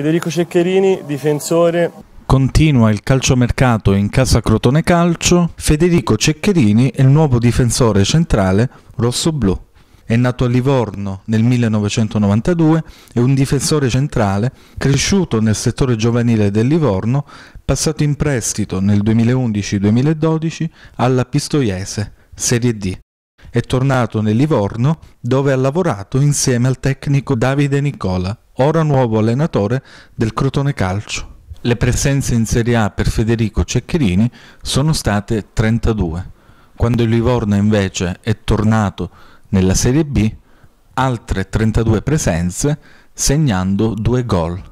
Federico Ceccherini, difensore. Continua il calciomercato in casa Crotone Calcio. Federico Ceccherini è il nuovo difensore centrale rosso-blu. È nato a Livorno nel 1992, è un difensore centrale, cresciuto nel settore giovanile del Livorno, passato in prestito nel 2011-2012 alla Pistoiese, Serie D. È tornato nel Livorno dove ha lavorato insieme al tecnico Davide Nicola, ora nuovo allenatore del Crotone Calcio. Le presenze in Serie A per Federico Ceccherini sono state 32. Quando il Livorno invece è tornato nella Serie B, altre 32 presenze, segnando due gol.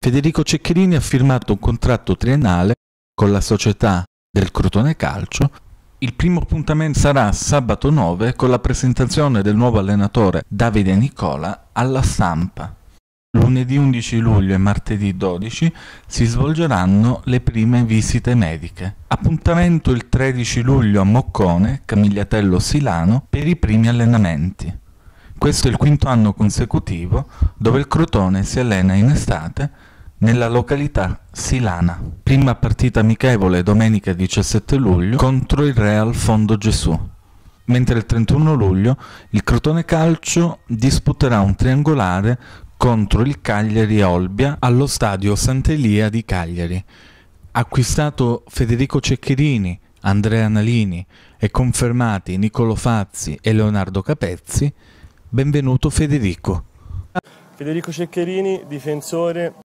Federico Ceccherini ha firmato un contratto triennale con la società del Crotone Calcio il primo appuntamento sarà sabato 9 con la presentazione del nuovo allenatore Davide Nicola alla stampa. Lunedì 11 luglio e martedì 12 si svolgeranno le prime visite mediche. Appuntamento il 13 luglio a Moccone, Camigliatello Silano, per i primi allenamenti. Questo è il quinto anno consecutivo dove il Crotone si allena in estate nella località Silana. Prima partita amichevole domenica 17 luglio contro il Real Fondo Gesù. Mentre il 31 luglio il Crotone Calcio disputerà un triangolare contro il Cagliari Olbia allo stadio Sant'Elia di Cagliari. Acquistato Federico Ceccherini, Andrea Nalini e confermati Nicolo Fazzi e Leonardo Capezzi, benvenuto Federico. Federico Ceccherini, difensore